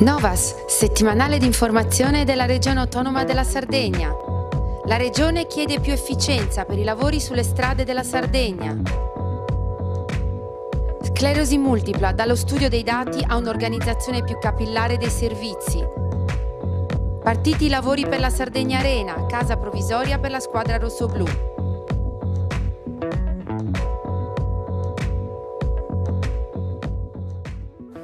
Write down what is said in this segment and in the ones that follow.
Novas, settimanale di informazione della Regione Autonoma della Sardegna. La Regione chiede più efficienza per i lavori sulle strade della Sardegna. Sclerosi multipla, dallo studio dei dati a un'organizzazione più capillare dei servizi. Partiti i lavori per la Sardegna Arena, casa provvisoria per la squadra rossoblù.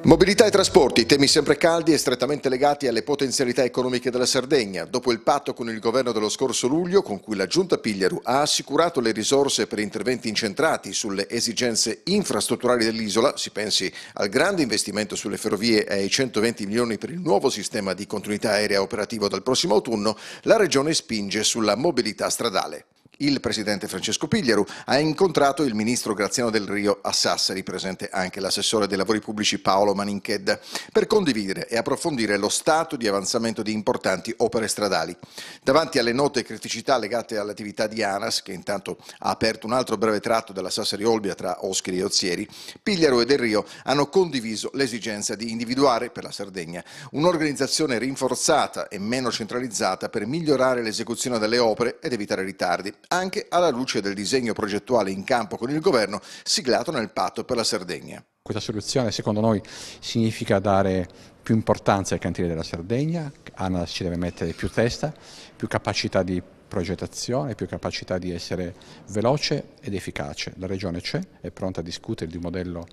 Mobilità e trasporti, temi sempre caldi e strettamente legati alle potenzialità economiche della Sardegna. Dopo il patto con il governo dello scorso luglio, con cui la Giunta Pigliaru ha assicurato le risorse per interventi incentrati sulle esigenze infrastrutturali dell'isola, si pensi al grande investimento sulle ferrovie e ai 120 milioni per il nuovo sistema di continuità aerea operativo dal prossimo autunno, la Regione spinge sulla mobilità stradale. Il presidente Francesco Pigliaru ha incontrato il ministro Graziano del Rio a Sassari, presente anche l'assessore dei lavori pubblici Paolo Maninched, per condividere e approfondire lo stato di avanzamento di importanti opere stradali. Davanti alle note criticità legate all'attività di ANAS, che intanto ha aperto un altro breve tratto della Sassari-Olbia tra Oscheri e Ozieri, Pigliaru e Del Rio hanno condiviso l'esigenza di individuare per la Sardegna un'organizzazione rinforzata e meno centralizzata per migliorare l'esecuzione delle opere ed evitare ritardi anche alla luce del disegno progettuale in campo con il governo siglato nel patto per la Sardegna. Questa soluzione secondo noi significa dare più importanza ai cantieri della Sardegna, ANAS ci deve mettere più testa, più capacità di progettazione, più capacità di essere veloce ed efficace. La Regione c'è, è pronta a discutere di un modello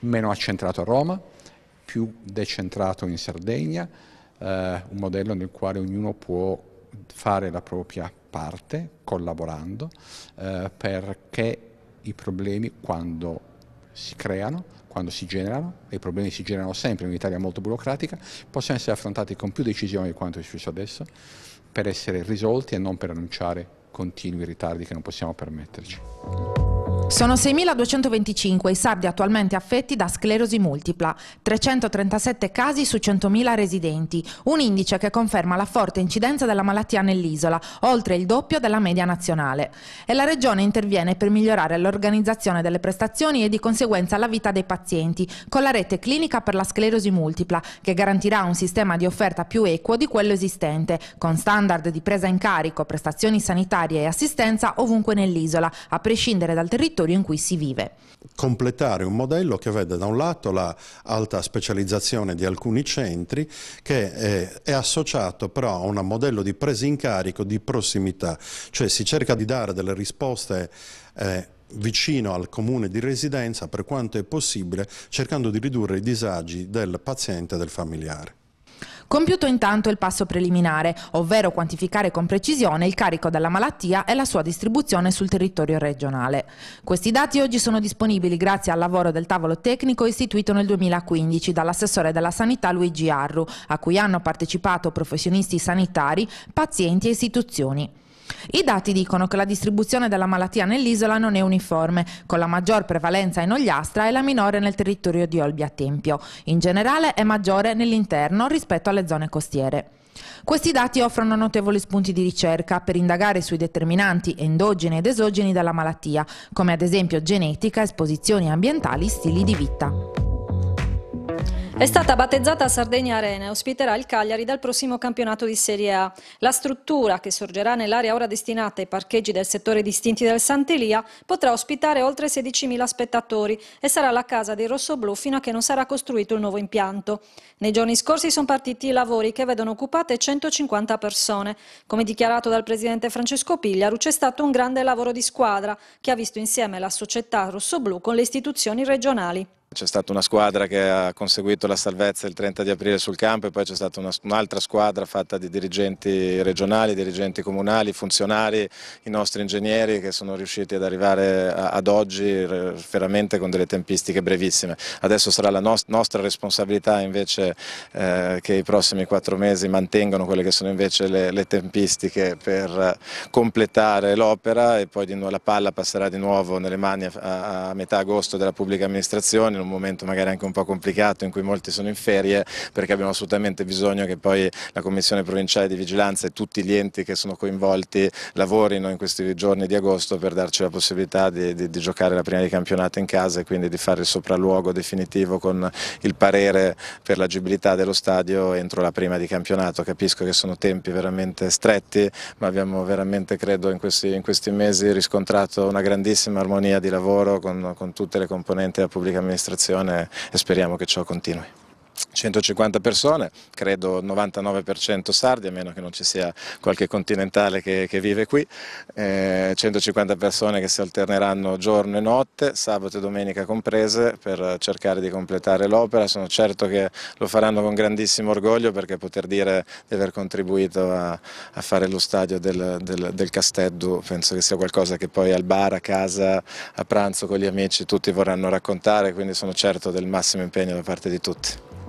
meno accentrato a Roma, più decentrato in Sardegna, eh, un modello nel quale ognuno può fare la propria parte, collaborando, eh, perché i problemi quando si creano, quando si generano, e i problemi si generano sempre in un'Italia molto burocratica, possono essere affrontati con più decisione di quanto è successo adesso, per essere risolti e non per annunciare continui ritardi che non possiamo permetterci. Sono 6.225 i sardi attualmente affetti da sclerosi multipla, 337 casi su 100.000 residenti, un indice che conferma la forte incidenza della malattia nell'isola, oltre il doppio della media nazionale. E la Regione interviene per migliorare l'organizzazione delle prestazioni e di conseguenza la vita dei pazienti, con la rete clinica per la sclerosi multipla, che garantirà un sistema di offerta più equo di quello esistente, con standard di presa in carico, prestazioni sanitarie e assistenza ovunque nell'isola, a prescindere dal territorio territorio in cui si vive. Completare un modello che vede da un lato la alta specializzazione di alcuni centri che è, è associato però a un modello di presa in carico di prossimità, cioè si cerca di dare delle risposte eh, vicino al comune di residenza per quanto è possibile cercando di ridurre i disagi del paziente e del familiare. Compiuto intanto il passo preliminare, ovvero quantificare con precisione il carico della malattia e la sua distribuzione sul territorio regionale. Questi dati oggi sono disponibili grazie al lavoro del tavolo tecnico istituito nel 2015 dall'assessore della sanità Luigi Arru, a cui hanno partecipato professionisti sanitari, pazienti e istituzioni. I dati dicono che la distribuzione della malattia nell'isola non è uniforme, con la maggior prevalenza in Ogliastra e la minore nel territorio di Olbia Tempio. In generale è maggiore nell'interno rispetto alle zone costiere. Questi dati offrono notevoli spunti di ricerca per indagare sui determinanti endogeni ed esogeni della malattia, come ad esempio genetica, esposizioni ambientali, stili di vita. È stata battezzata Sardegna Arena e ospiterà il Cagliari dal prossimo campionato di Serie A. La struttura, che sorgerà nell'area ora destinata ai parcheggi del settore distinti del Sant'Elia, potrà ospitare oltre 16.000 spettatori e sarà la casa dei rossoblù fino a che non sarà costruito il nuovo impianto. Nei giorni scorsi sono partiti i lavori che vedono occupate 150 persone. Come dichiarato dal presidente Francesco Pigliaru, c'è stato un grande lavoro di squadra che ha visto insieme la società rossoblù con le istituzioni regionali. C'è stata una squadra che ha conseguito la salvezza il 30 di aprile sul campo e poi c'è stata un'altra squadra fatta di dirigenti regionali, dirigenti comunali, funzionari, i nostri ingegneri che sono riusciti ad arrivare ad oggi veramente con delle tempistiche brevissime. Adesso sarà la nostra responsabilità invece eh, che i prossimi quattro mesi mantengano quelle che sono invece le, tempistiche per completare l'opera e poi la palla passerà di nuovo nelle mani a, metà agosto della pubblica amministrazione in un momento magari anche un po' complicato in cui molti sono in ferie perché abbiamo assolutamente bisogno che poi la Commissione Provinciale di Vigilanza e tutti gli enti che sono coinvolti lavorino in questi giorni di agosto per darci la possibilità di, di, di giocare la prima di campionato in casa e quindi di fare il sopralluogo definitivo con il parere per l'agibilità dello stadio entro la prima di campionato. Capisco che sono tempi veramente stretti ma abbiamo veramente credo in questi, in questi mesi riscontrato una grandissima armonia di lavoro con, con tutte le componenti della pubblica amministrazione amministrazione e speriamo che ciò continui. 150 persone, credo 99% sardi, a meno che non ci sia qualche continentale che, che vive qui, eh, 150 persone che si alterneranno giorno e notte, sabato e domenica comprese, per cercare di completare l'opera. Sono certo che lo faranno con grandissimo orgoglio perché poter dire di aver contribuito a, a fare lo stadio del, del, del Casteddu penso che sia qualcosa che poi al bar, a casa, a pranzo con gli amici tutti vorranno raccontare, quindi sono certo del massimo impegno da parte di tutti.